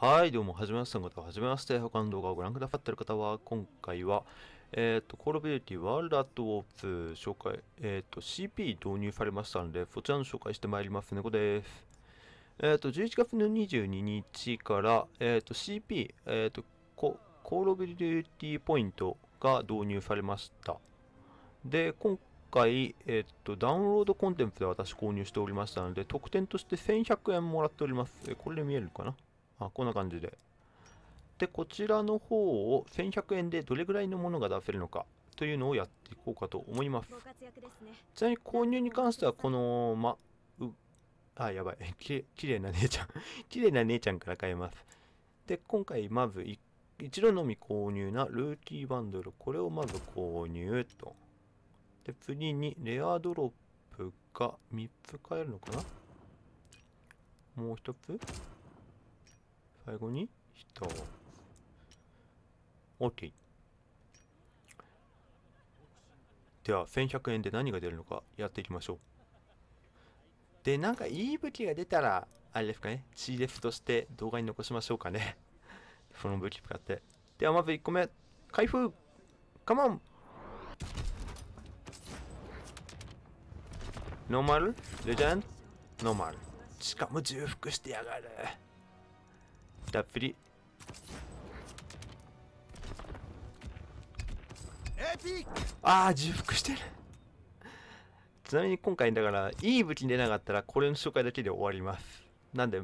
はい、どうも、はじめましての方、はじめまして。他の動画をご覧くださっている方は、今回は、えっ、ー、と、コールビューティーワールドアットウォーズ紹介、えっ、ー、と、CP 導入されましたので、そちらの紹介してまいります。猫です。えっ、ー、と、11月の22日から、えっ、と、CP、えっ、と、コールビューティーポイントが導入されました。で、今回、えっ、と、ダウンロードコンテンツで私購入しておりましたので、特典として1100円もらっております。えこれで見えるかなまあ、こんな感じで。で、こちらの方を1100円でどれぐらいのものが出せるのかというのをやっていこうかと思います。ちなみに購入に関しては、この、ま、う、あ、やばい。きれいな姉ちゃん きれいな姉ちゃんから買えます。で、今回まず一度のみ購入なルーキーバンドル。これをまず購入と。で、次にレアドロップが3つ買えるのかなもう1つ最後に人 OK では1100円で何が出るのかやっていきましょうでなんかいい武器が出たらあれですかね CF として動画に残しましょうかね その武器使ってではまず1個目開封カモンノーマルレジェンノーマルしかも重複してやがるたっぷりああ重複してるちなみに今回だからいい武器出なかったらこれの紹介だけで終わりますなんで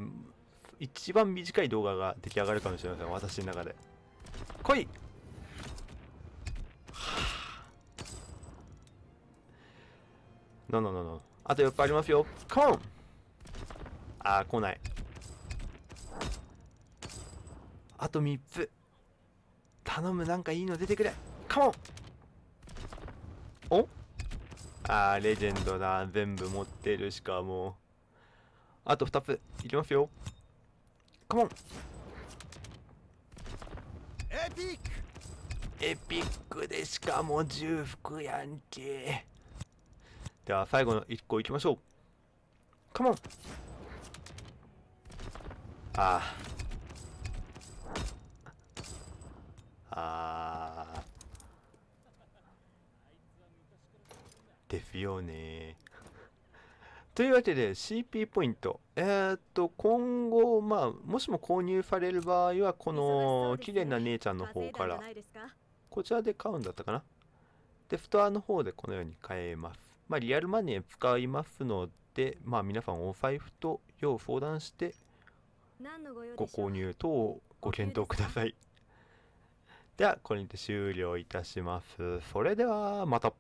一番短い動画が出来上がるかもしれません私の中で来いななななあと4日ありますよコンああ来ないあと3つ頼むなんかいいの出てくれカモンおああ、レジェンドだ全部持ってるしかもあと2ついきますよカモンエピックエピックでしかも重複やんけでは最後の1個いきましょうカモンあああですよね。というわけで CP ポイント。えー、っと、今後、まあ、もしも購入される場合は、この綺麗な姉ちゃんの方から、こちらで買うんだったかな。で、ストアの方でこのように買えます。まあ、リアルマネー使いますので、まあ、皆さんお財布と要相談して、ご購入等をご検討ください。では、これにて終了いたします。それでは、また。